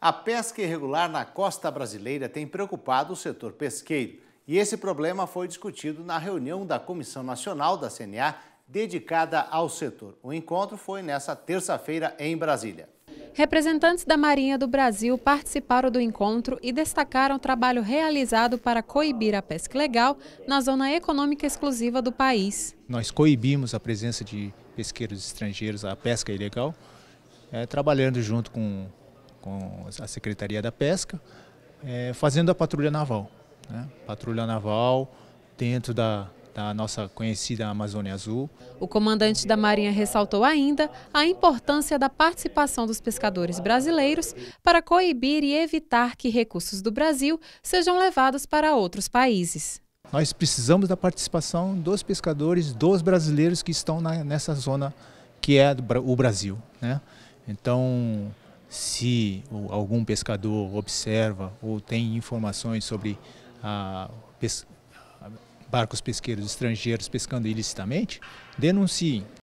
A pesca irregular na costa brasileira tem preocupado o setor pesqueiro e esse problema foi discutido na reunião da Comissão Nacional da CNA dedicada ao setor. O encontro foi nesta terça-feira em Brasília. Representantes da Marinha do Brasil participaram do encontro e destacaram o trabalho realizado para coibir a pesca ilegal na zona econômica exclusiva do país. Nós coibimos a presença de pesqueiros estrangeiros à pesca ilegal, é, trabalhando junto com com a Secretaria da Pesca, é, fazendo a patrulha naval. Né? Patrulha naval dentro da, da nossa conhecida Amazônia Azul. O comandante da Marinha ressaltou ainda a importância da participação dos pescadores brasileiros para coibir e evitar que recursos do Brasil sejam levados para outros países. Nós precisamos da participação dos pescadores, dos brasileiros que estão na, nessa zona que é o Brasil. Né? Então, se algum pescador observa ou tem informações sobre ah, pes ah, barcos pesqueiros estrangeiros pescando ilicitamente, denuncie.